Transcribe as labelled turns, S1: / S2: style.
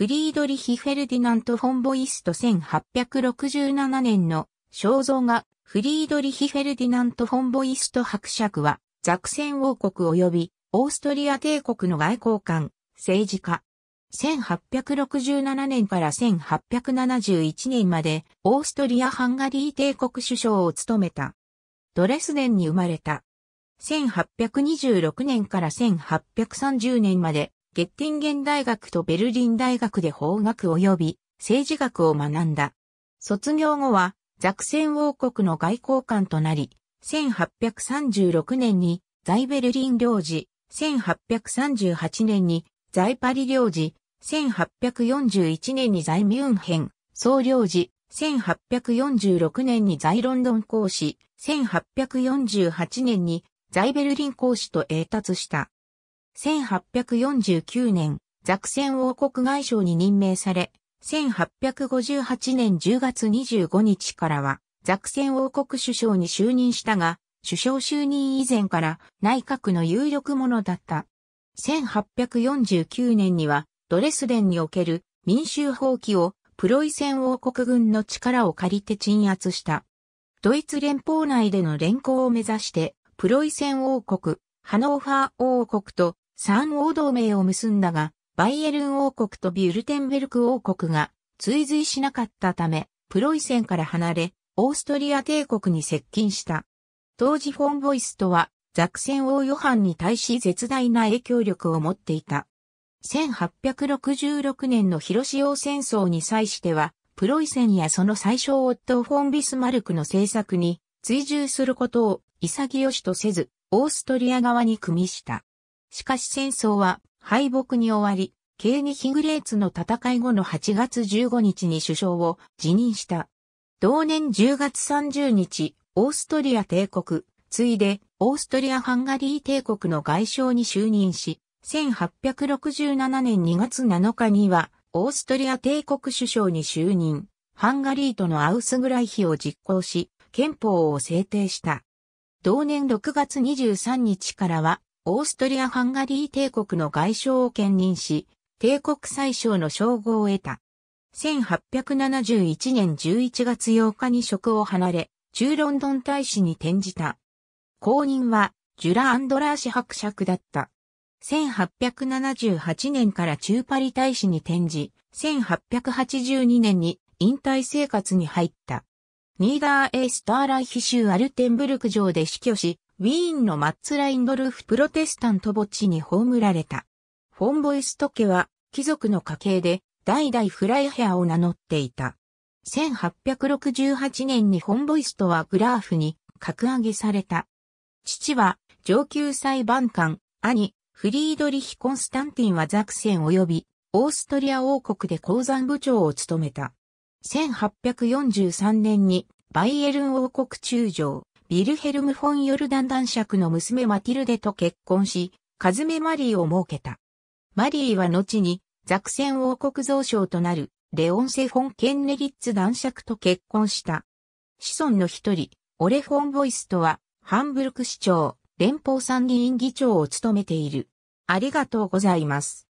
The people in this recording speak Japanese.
S1: フリードリヒ・フェルディナント・フォン・ボイスト1867年の肖像画フリードリヒ・フェルディナント・フォン・ボイスト伯爵はザクセン王国及びオーストリア帝国の外交官、政治家。1867年から1871年までオーストリア・ハンガリー帝国首相を務めた。ドレスデンに生まれた。1826年から1830年までゲッティンゲン大学とベルリン大学で法学及び政治学を学んだ。卒業後は、ザクセン王国の外交官となり、1836年に在ベルリン領事、1838年に在パリ領事、1841年に在ミュンヘン、総領事、1846年に在ロンドン公使、1848年に在ベルリン公使と英達した。1849年、ザクセン王国外相に任命され、1858年10月25日からは、ザクセン王国首相に就任したが、首相就任以前から内閣の有力者だった。1849年には、ドレスデンにおける民衆放棄をプロイセン王国軍の力を借りて鎮圧した。ドイツ連邦内での連行を目指して、プロイセン王国、ハノーファー王国と三王同盟を結んだが、バイエルン王国とビュルテンベルク王国が追随しなかったため、プロイセンから離れ、オーストリア帝国に接近した。当時フォン・ボイストは、ザクセン王ヨハンに対し絶大な影響力を持っていた。1866年の広潮戦争に際しては、プロイセンやその最小夫フォン・ビスマルクの政策に追従することを潔しとせず、オーストリア側に組みした。しかし戦争は敗北に終わり、ケーニヒグレーツの戦い後の8月15日に首相を辞任した。同年10月30日、オーストリア帝国、ついでオーストリア・ハンガリー帝国の外相に就任し、1867年2月7日には、オーストリア帝国首相に就任、ハンガリーとのアウスグライヒを実行し、憲法を制定した。同年6月23日からは、オーストリア・ハンガリー帝国の外相を兼任し、帝国最小の称号を得た。1871年11月8日に職を離れ、中ロンドン大使に転じた。後任は、ジュラ・アンドラーシ伯爵だった。1878年から中パリ大使に転じ、1882年に引退生活に入った。ニーダー・エースターライヒ州アルテンブルク城で死去し、ウィーンのマッツ・ラインドルフ・プロテスタント墓地に葬られた。フォン・ボイスト家は貴族の家系で代々フライヘアを名乗っていた。1868年にフォン・ボイストはグラーフに格上げされた。父は上級裁判官、兄、フリードリヒ・コンスタンティンはザクセン及びオーストリア王国で鉱山部長を務めた。1843年にバイエルン王国中将、ビルヘルム・フォン・ヨルダン男爵の娘マティルデと結婚し、カズメ・マリーを設けた。マリーは後に、ザクセン王国蔵相となる、レオンセ・フォン・ケンネリッツ男爵と結婚した。子孫の一人、オレ・フォン・ボイスとは、ハンブルク市長、連邦参議院議長を務めている。ありがとうございます。